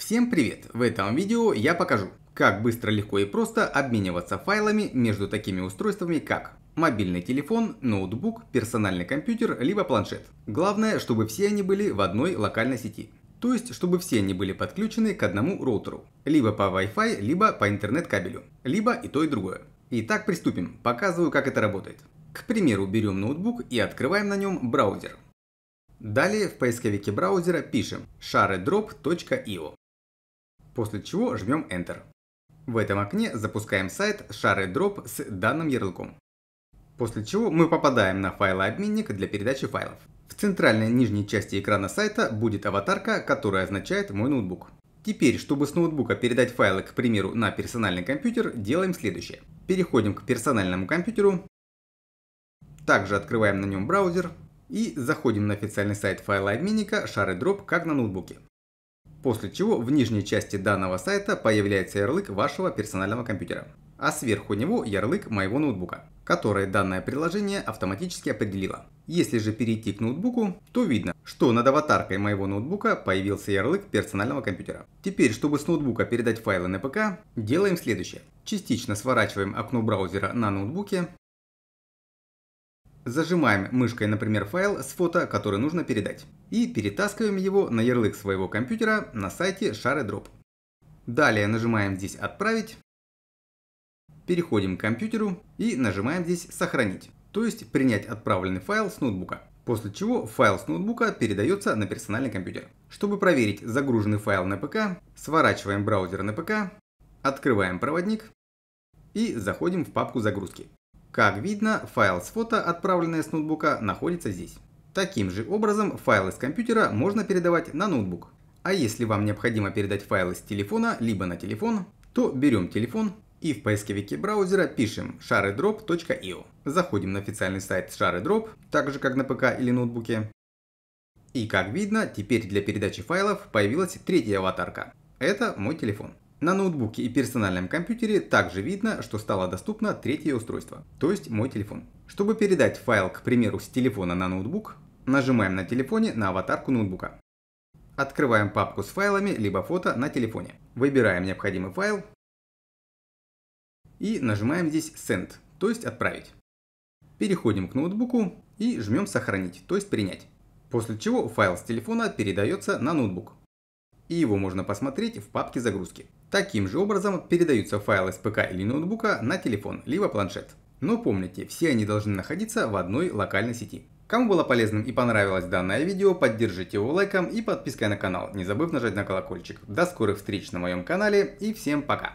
Всем привет! В этом видео я покажу, как быстро, легко и просто обмениваться файлами между такими устройствами, как мобильный телефон, ноутбук, персональный компьютер, либо планшет. Главное, чтобы все они были в одной локальной сети. То есть, чтобы все они были подключены к одному роутеру. Либо по Wi-Fi, либо по интернет-кабелю. Либо и то, и другое. Итак, приступим. Показываю, как это работает. К примеру, берем ноутбук и открываем на нем браузер. Далее в поисковике браузера пишем sharedrop.io после чего жмем Enter. В этом окне запускаем сайт ShareDrop с данным ярлыком. После чего мы попадаем на файлообменник для передачи файлов. В центральной нижней части экрана сайта будет аватарка, которая означает «Мой ноутбук». Теперь, чтобы с ноутбука передать файлы, к примеру, на персональный компьютер, делаем следующее. Переходим к персональному компьютеру, также открываем на нем браузер и заходим на официальный сайт файлообменника ShareDrop, как на ноутбуке после чего в нижней части данного сайта появляется ярлык вашего персонального компьютера, а сверху него ярлык моего ноутбука, который данное приложение автоматически определило. Если же перейти к ноутбуку, то видно, что над аватаркой моего ноутбука появился ярлык персонального компьютера. Теперь, чтобы с ноутбука передать файлы на ПК, делаем следующее. Частично сворачиваем окно браузера на ноутбуке Зажимаем мышкой, например, файл с фото, который нужно передать. И перетаскиваем его на ярлык своего компьютера на сайте ShareDrop. Далее нажимаем здесь «Отправить». Переходим к компьютеру и нажимаем здесь «Сохранить», то есть принять отправленный файл с ноутбука. После чего файл с ноутбука передается на персональный компьютер. Чтобы проверить загруженный файл на ПК, сворачиваем браузер на ПК, открываем проводник и заходим в папку загрузки. Как видно, файл с фото, отправленное с ноутбука, находится здесь. Таким же образом, файлы с компьютера можно передавать на ноутбук. А если вам необходимо передать файлы с телефона, либо на телефон, то берем телефон и в поисковике браузера пишем sharedrop.io. Заходим на официальный сайт ShareDrop, так же как на ПК или ноутбуке. И как видно, теперь для передачи файлов появилась третья аватарка. Это мой телефон. На ноутбуке и персональном компьютере также видно, что стало доступно третье устройство, то есть мой телефон. Чтобы передать файл, к примеру, с телефона на ноутбук, нажимаем на телефоне на аватарку ноутбука. Открываем папку с файлами либо фото на телефоне. Выбираем необходимый файл и нажимаем здесь Send, то есть отправить. Переходим к ноутбуку и жмем сохранить, то есть принять. После чего файл с телефона передается на ноутбук и его можно посмотреть в папке загрузки. Таким же образом передаются файлы с ПК или ноутбука на телефон, либо планшет. Но помните, все они должны находиться в одной локальной сети. Кому было полезным и понравилось данное видео, поддержите его лайком и подпиской на канал, не забыв нажать на колокольчик. До скорых встреч на моем канале и всем пока!